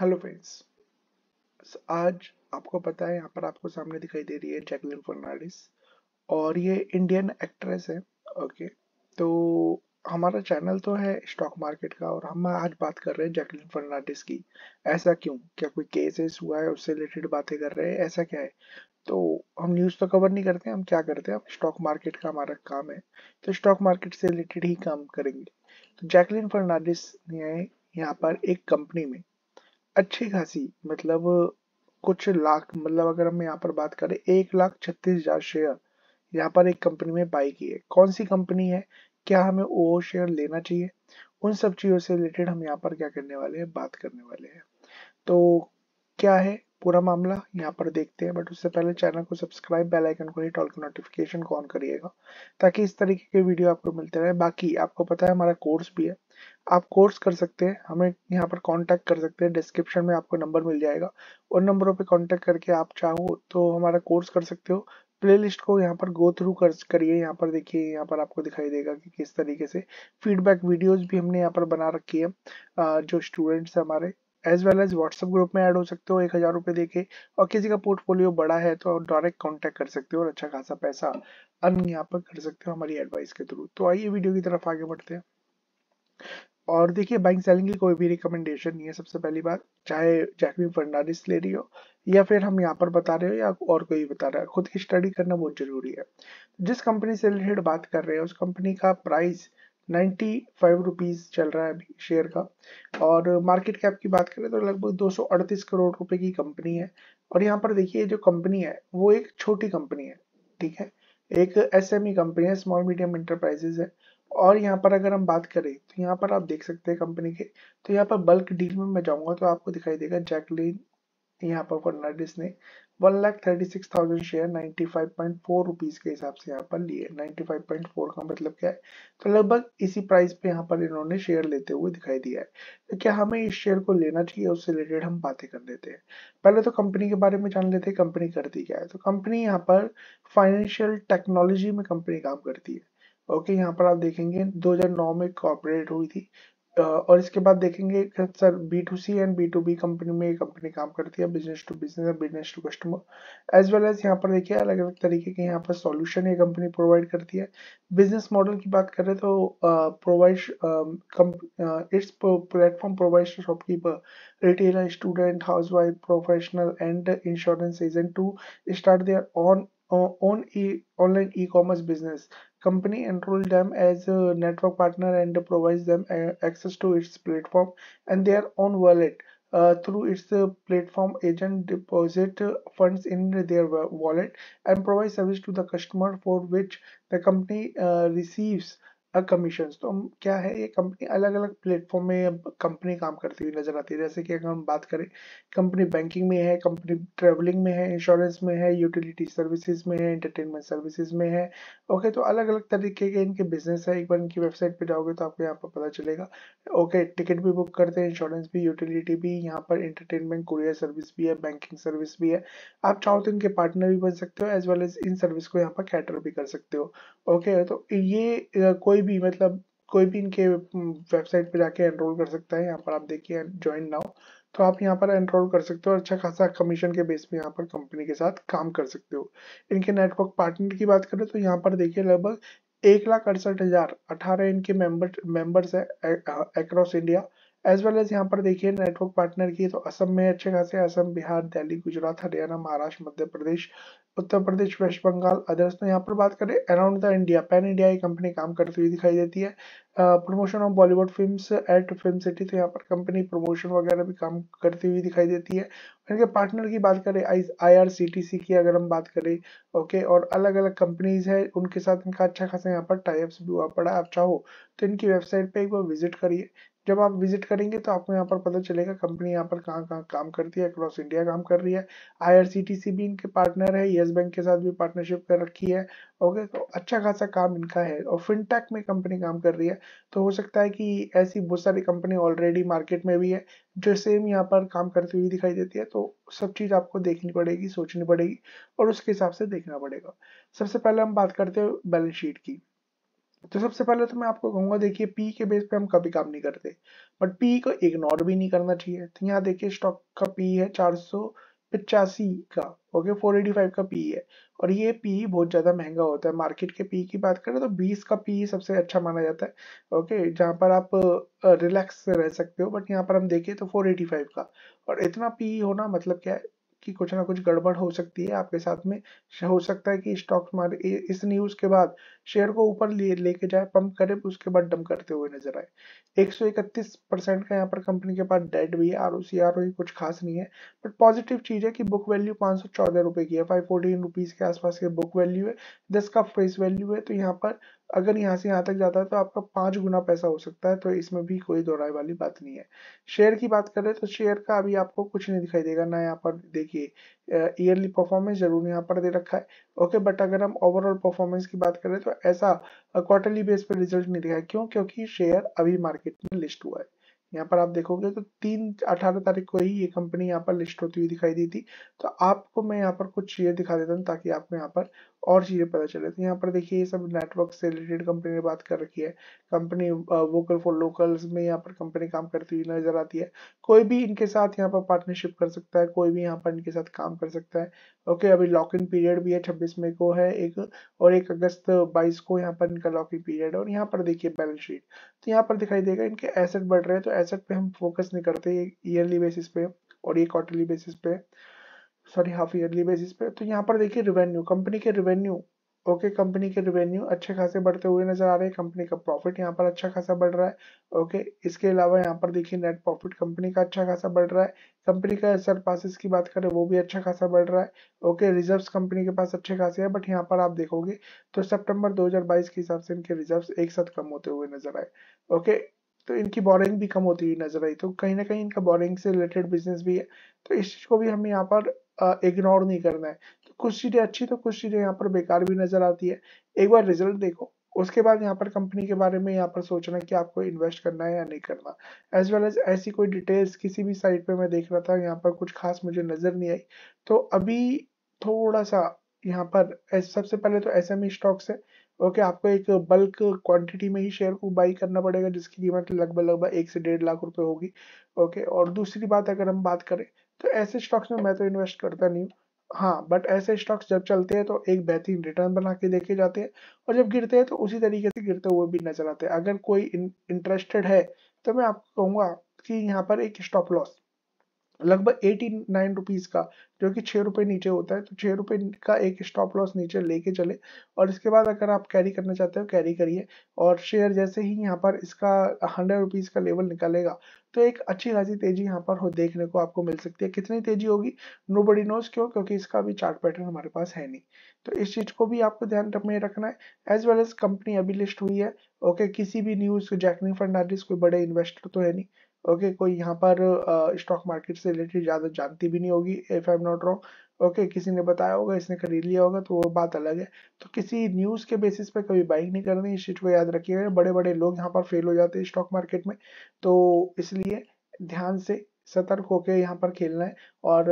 hello friends आज आपको पता है यहाँ पर आपको सामने दिखाई दे रही है जैकलिन फर्नाडिस और ये इंडियन एक्ट्रेस है ओके तो हमारा चैनल तो है स्टॉक मार्केट का और हम आज बात कर रहे हैं जैकलिन फर्नाडिस की ऐसा क्यों क्या कोई केसेस हुआ है उससे रिलेटेड बातें कर रहे हैं ऐसा क्या है तो हम न्यूज़ तो कवर नहीं करते हम क्या करते हैं स्टॉक मार्केट का हमारा काम है तो स्टॉक मार्केट से रिलेटेड ही काम करेंगे तो जैकलिन फर्नाडिस ने यहाँ पर एक कंपनी में अच्छी खासी मतलब कुछ लाख मतलब अगर हम यहाँ पर बात करें एक लाख छत्तीस हजार शेयर यहाँ पर एक कंपनी में बाई की है कौन सी कंपनी है क्या हमें वो शेयर लेना चाहिए उन सब चीजों से रिलेटेड हम यहाँ पर क्या करने वाले हैं बात करने वाले हैं तो क्या है पूरा मामला यहाँ पर देखते हैं बट उससे पहले चैनल को सब्सक्राइब बेल आइकन को हिट ऑल का नोटिफिकेशन को ऑन करिएगा ताकि इस तरीके के वीडियो आपको मिलते रहे बाकी आपको पता है हमारा कोर्स भी है आप कोर्स कर सकते हैं हमें यहाँ पर कांटेक्ट कर सकते हैं डिस्क्रिप्शन में आपको नंबर मिल जाएगा उन नंबरों पर कांटेक्ट करके आप चाहो तो हमारा कोर्स कर सकते हो प्ले को यहाँ पर गो थ्रू करिए यहाँ पर देखिए यहाँ पर आपको दिखाई देगा कि किस तरीके से फीडबैक वीडियोज भी हमने यहाँ पर बना रखी है जो स्टूडेंट्स हमारे as well as WhatsApp group में ऐड हो सकते हो एक हज़ार रुपए दे के और किसी का पोर्टफोलियो बड़ा है तो आप डायरेक्ट कॉन्टेक्ट कर सकते हो और अच्छा खासा पैसा अर्न यहाँ पर कर सकते हो हमारी एडवाइस के थ्रू तो आइए वीडियो की तरफ आगे बढ़ते हैं और देखिए बैंक सेलिंग की कोई भी रिकमेंडेशन नहीं है सबसे पहली बात चाहे जैकबिन फर्नाडिस ले रही हो या फिर हम यहाँ पर बता रहे हो या और कोई बता रहा है खुद की स्टडी करना बहुत जरूरी है जिस कंपनी से रिलेटेड बात कर रहे हैं उस कंपनी का प्राइस नाइन्टी फाइव रुपीज़ चल रहा है अभी शेयर का और मार्केट कैप की बात करें तो लगभग दो सौ अड़तीस करोड़ रुपए की कंपनी है और यहाँ पर देखिए जो कंपनी है वो एक छोटी कंपनी है ठीक है एक एस एम ई कंपनी है स्मॉल मीडियम इंटरप्राइजेज है और यहाँ पर अगर हम बात करें तो यहाँ पर आप देख सकते हैं कंपनी के तो यहाँ पर बल्क डील में मैं जाऊँगा तो आपको दिखाई देगा जैकलिन यहाँ पर फर्नाडिस ने one lakh thirty six thousand share ninety five point four rupees के हिसाब से यहाँ पर लिए नाइन्टी फाइव पॉइंट फोर का मतलब क्या है तो लगभग इसी प्राइस पे यहाँ पर इन्होंने शेयर लेते हुए दिखाई दिया है तो क्या हमें इस शेयर को लेना चाहिए उससे रिलेटेड हम बातें कर लेते हैं पहले तो कंपनी के बारे में जान लेते हैं कंपनी करती क्या है तो कंपनी यहाँ पर फाइनेंशियल टेक्नोलॉजी में कंपनी काम करती है ओके okay, यहाँ पर आप देखेंगे 2009 में कॉपरेट हुई थी और इसके बाद देखेंगे sir B to C and B to B company में कंपनी काम करती है business to business and business to customer as well as यहाँ पर देखिए अलग अलग तरीके के यहाँ पर सॉल्यूशन ये कंपनी प्रोवाइड करती है बिजनेस मॉडल की बात करें तो provide its platform provide shopkeeper retailer student house wife professional and insurance agent to start their on own e e-, online e-commerce business company enrolls them as a network partner and provides them access to its platform and their own wallet uh, through its uh, platform agent deposit uh, funds in their wallet and provide service to the customer for which the company uh, receives commission तो हम क्या है ये company अलग अलग platform में company काम करती हुई नजर आती है जैसे कि अगर हम बात करें कंपनी बैंकिंग में है कंपनी ट्रेवलिंग में है इंश्योरेंस में है यूटिलिटी सर्विसेज में है एंटरटेनमेंट सर्विसेज में है ओके तो अलग अलग तरीके के इनके बिजनेस है एक बार इनकी वेबसाइट पर जाओगे तो आपको यहाँ पर पता चलेगा ओके टिकट भी बुक करते हैं इंश्योरेंस भी यूटिलिटी भी यहाँ पर इंटरटेनमेंट कुरियर सर्विस भी है बैंकिंग सर्विस भी है आप चाहो तो इनके पार्टनर भी बन सकते हो एज वेल एज इन सर्विस को यहाँ पर कैटर भी कर सकते हो ओके तो ये कोई कोई भी मतलब कोई भी इनके वेबसाइट पे जाके एनरोल कर सकता है यहाँ पर आप देखिए ज्वाइन नाउ तो आप यहाँ पर एनरोल कर सकते हो और अच्छा खासा कमीशन के बेस पे यहाँ पर कंपनी के साथ काम कर सकते हो इनके नेटवर्क पार्टनर की बात करें तो यहाँ पर देखिए लगभग एक लाख अड़सठ हजार अठारह इनके मेंबर मेंबर्स है across India as well as यहाँ पर देखिए नेटवर्क पार्टनर की तो असम में अच्छे खासे असम बिहार दिल्ली गुजरात हरियाणा महाराष्ट्र मध्य प्रदेश उत्तर प्रदेश वेस्ट बंगाल अदर्स तो यहाँ पर बात करें around the India pan India की कंपनी काम करती हुई दिखाई देती है promotion of Bollywood film at film city तो यहाँ पर कंपनी प्रमोशन वगैरह भी काम करती हुई दिखाई देती है इनके पार्टनर की बात करें I R C T C की अगर हम बात करें ओके और अलग अलग कंपनीज है उनके साथ इनका अच्छा खासा यहाँ पर टाइप्स भी हुआ पड़ा आप चाहो तो इनकी वेबसाइट पर एक बार विजिट करिए जब आप विजिट करेंगे तो आपको यहाँ पर पता चलेगा कंपनी यहाँ पर कहाँ कहाँ काम करती है अक्रॉस इंडिया काम कर रही है आईआरसीटीसी भी इनके पार्टनर है येस बैंक के साथ भी पार्टनरशिप कर रखी है ओके तो अच्छा खासा काम इनका है और फिनटेक में कंपनी काम कर रही है तो हो सकता है कि ऐसी बहुत सारी कंपनी ऑलरेडी मार्केट में भी है जो सेम यहाँ पर काम करती हुई दिखाई देती है तो सब चीज़ आपको देखनी पड़ेगी सोचनी पड़ेगी और उसके हिसाब से देखना पड़ेगा सबसे पहले हम बात करते हैं बैलेंस शीट की तो सबसे पहले तो मैं आपको कहूंगा देखिए पी के बेस पे हम कभी काम नहीं करते बट पी को इग्नोर भी नहीं करना चाहिए तो यहाँ देखिए स्टॉक का पी है चार पिचासी का ओके फोर एटी फाइव का पी है और ये पी बहुत ज़्यादा महंगा होता है मार्केट के पी की बात करें तो बीस का पी सबसे अच्छा माना जाता है ओके जहाँ पर आप रिलैक्स रह सकते हो बट यहाँ पर हम देखें तो फोर एटी फाइव का और इतना पी होना मतलब क्या है कि कुछ ना कुछ गड़बड़ हो सकती है आपके साथ में हो सकता है कि स्टॉक मार्केट इस न्यूज के बाद शेयर को ऊपर लिए लेके जाए पंप करे उसके बाद डम करते हुए नजर आए 131 परसेंट का यहाँ पर कंपनी के पास डेट भी है R O C R O कुछ खास नहीं है बट पॉजिटिव चीज है कि बुक वैल्यू पांच सौ की है फाइव फोर्टीन के आसपास की बुक वैल्यू है दस का फेस वैल्यू है तो यहाँ पर अगर यहाँ से यहाँ तक जाता है तो आपका पांच गुना पैसा हो सकता है तो इसमें भी कोई दोहराई वाली बात नहीं है शेयर की बात करें तो शेयर का अभी आपको कुछ नहीं दिखाई देगा ना यहाँ पर देखिए ईयरली परफॉर्मेंस जरूर यहाँ पर दे रखा है ओके बट अगर हम ओवरऑल परफॉर्मेंस की बात करें तो ऐसा क्वार्टरली बेस पर रिजल्ट नहीं दिखाया क्यों क्योंकि शेयर अभी मार्केट में लिस्ट हुआ है यहाँ पर आप देखोगे तो तीन अठारह तारीख को ही ये कंपनी यहाँ पर लिस्ट होती हुई दिखाई दी थी तो आपको मैं यहाँ पर कुछ शेयर दिखा देता हूँ ताकि आपको यहाँ पर और चीज़ें पता चले तो यहाँ पर देखिए ये सब नेटवर्क से रिलेटेड कंपनी ने बात कर रखी है कंपनी वोकल फॉर लोकल्स में यहाँ पर कंपनी काम करती हुई नजर आती है कोई भी इनके साथ यहाँ पर पार्टनरशिप कर सकता है कोई भी यहाँ पर इनके साथ काम कर सकता है ओके अभी लॉक इन पीरियड भी है छब्बीस मई को है एक और एक अगस्त बाईस को यहाँ पर इनका लॉक इन पीरियड है और यहाँ पर देखिए बैलेंस शीट तो यहाँ पर दिखाई देगा इनके एसेट बढ़ रहे हैं तो एसेट पे हम फोकस नहीं करते ईयरली बेसिस पे और ये क्वार्टरली बेसिस पे सॉरी हाफ ईयरली बेसिस पे तो यहाँ पर देखिए रिवेन्यू कंपनी के रिवेन्यू ओके okay, कंपनी के रेवेन्यू अच्छे खासे बढ़ते हुए नजर आ रहे हैं कंपनी का प्रॉफिट यहाँ पर अच्छा खासा बढ़ रहा है ओके okay, इसके अलावा यहाँ पर देखिए नेट प्रॉफिट कंपनी का अच्छा खासा बढ़ रहा है कंपनी का सर पासिस की बात करें वो भी अच्छा खासा बढ़ रहा है ओके रिजर्व्स कंपनी के पास अच्छे खासे हैं बट यहाँ पर आप देखोगे तो सेप्टेम्बर दो के हिसाब से इनके रिजर्व एक साथ कम होते हुए नजर आए ओके okay, तो इनकी बोरिंग भी कम होती हुई नजर आई तो कहीं ना कहीं इनका बोरिंग से रिलेटेड बिजनेस भी है तो इस चीज को भी हम यहाँ पर इग्नोर नहीं करना है तो कुछ चीज़ें अच्छी तो कुछ चीज़ें यहाँ पर बेकार भी नज़र आती है एक बार रिजल्ट देखो उसके बाद यहाँ पर कंपनी के बारे में यहाँ पर सोचना कि आपको इन्वेस्ट करना है या नहीं करना एज वेल एज ऐसी कोई डिटेल्स किसी भी साइट पे मैं देख रहा था यहाँ पर कुछ खास मुझे नज़र नहीं आई तो अभी थोड़ा सा यहाँ पर सबसे पहले तो एस एम ई स्टॉक्स है ओके आपको एक बल्क क्वांटिटी में ही शेयर को बाई करना पड़ेगा जिसकी कीमत लगभग लगभग एक से डेढ़ लाख रुपए होगी ओके और दूसरी बात अगर हम बात करें तो ऐसे स्टॉक्स में मैं तो इन्वेस्ट करता नहीं हूँ हाँ बट ऐसे स्टॉक्स जब चलते हैं तो एक बेहतरीन रिटर्न बना के देखे जाते हैं और जब गिरते हैं तो उसी तरीके से गिरते हुए भी नजर आते हैं अगर कोई इंटरेस्टेड है तो मैं आपको कहूँगा कि यहाँ पर एक स्टॉप लॉस लगभग एटी नाइन रुपीज़ का जो कि छः रुपये नीचे होता है तो छः रुपये का एक स्टॉप लॉस नीचे लेके चले और इसके बाद अगर आप कैरी करना चाहते हो कैरी करिए और शेयर जैसे ही यहाँ पर इसका हंड्रेड रुपीज़ का लेवल निकालेगा तो एक अच्छी खासी तेज़ी यहाँ पर हो देखने को आपको मिल सकती है कितनी तेज़ी होगी नो बडी नोज क्यों क्योंकि इसका अभी चार्ट पैटर्न हमारे पास है नहीं तो इस चीज़ को भी आपको ध्यान में रखना है एज वेल एज कंपनी अभी लिस्ट हुई है ओके किसी भी न्यूज़ जैकनी फर्नाडिस कोई बड़े इन्वेस्टर तो है नहीं ओके okay, कोई यहाँ पर स्टॉक मार्केट से रिलेटेड ज़्यादा जानती भी नहीं होगी if I am not wrong okay किसी ने बताया होगा इसने खरीद लिया होगा तो वो बात अलग है तो किसी न्यूज़ के बेसिस पे कभी बाइंग नहीं करनी इस चीज़ को याद रखिएगा बड़े बड़े लोग यहाँ पर फेल हो जाते हैं स्टॉक मार्केट में तो इसलिए ध्यान से सतर्क होकर यहाँ पर खेलना है और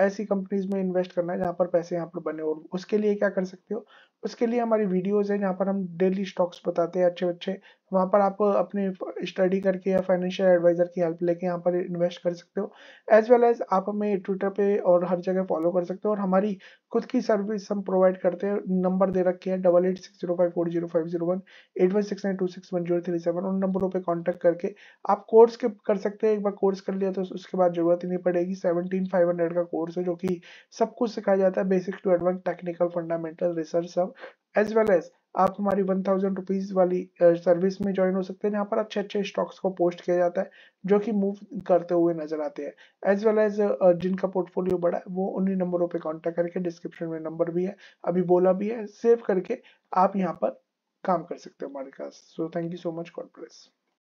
ऐसी कंपनीज में इन्वेस्ट करना है जहाँ पर पैसे यहाँ पर बने और उसके लिए क्या कर सकते हो उसके लिए हमारी वीडियोज है जहाँ पर हम डेली स्टॉक्स बताते हैं अच्छे अच्छे वहाँ पर आप अपनी स्टडी करके या फाइनेंशियल एडवाइज़र की हेल्प लेके यहाँ पर इन्वेस्ट कर सकते हो एज वेल एज आप हमें ट्विटर पे और हर जगह फॉलो कर सकते हो और हमारी खुद की सर्विस हम प्रोवाइड करते हैं नंबर दे रखे हैं double eight six zero five four zero five zero one eight one six nine two six one zero three seven उन नंबरों पर कॉन्टैक्ट करके आप कोर्स के कर सकते हैं एक बार कोर्स कर लिया तो उसके बाद ज़रूरत ही नहीं पड़ेगी सेवनटीन फाइव हंड्रेड का कोर्स है जो कि सब कुछ सिखाया जाता है basic to advance technical fundamental research सब एज वेल एज आप हमारी वन थाउजेंड रुपीज़ वाली सर्विस में ज्वाइन हो सकते हैं जहाँ पर अच्छे अच्छे स्टॉक्स को पोस्ट किया जाता है जो कि मूव करते हुए नजर आते हैं एज वेल एज जिनका पोर्टफोलियो बड़ा है वो उन्हीं नंबरों पे कांटेक्ट करके डिस्क्रिप्शन में नंबर भी है अभी बोला भी है सेव करके आप यहाँ पर काम कर सकते हो हमारे पास so thank you so much God bless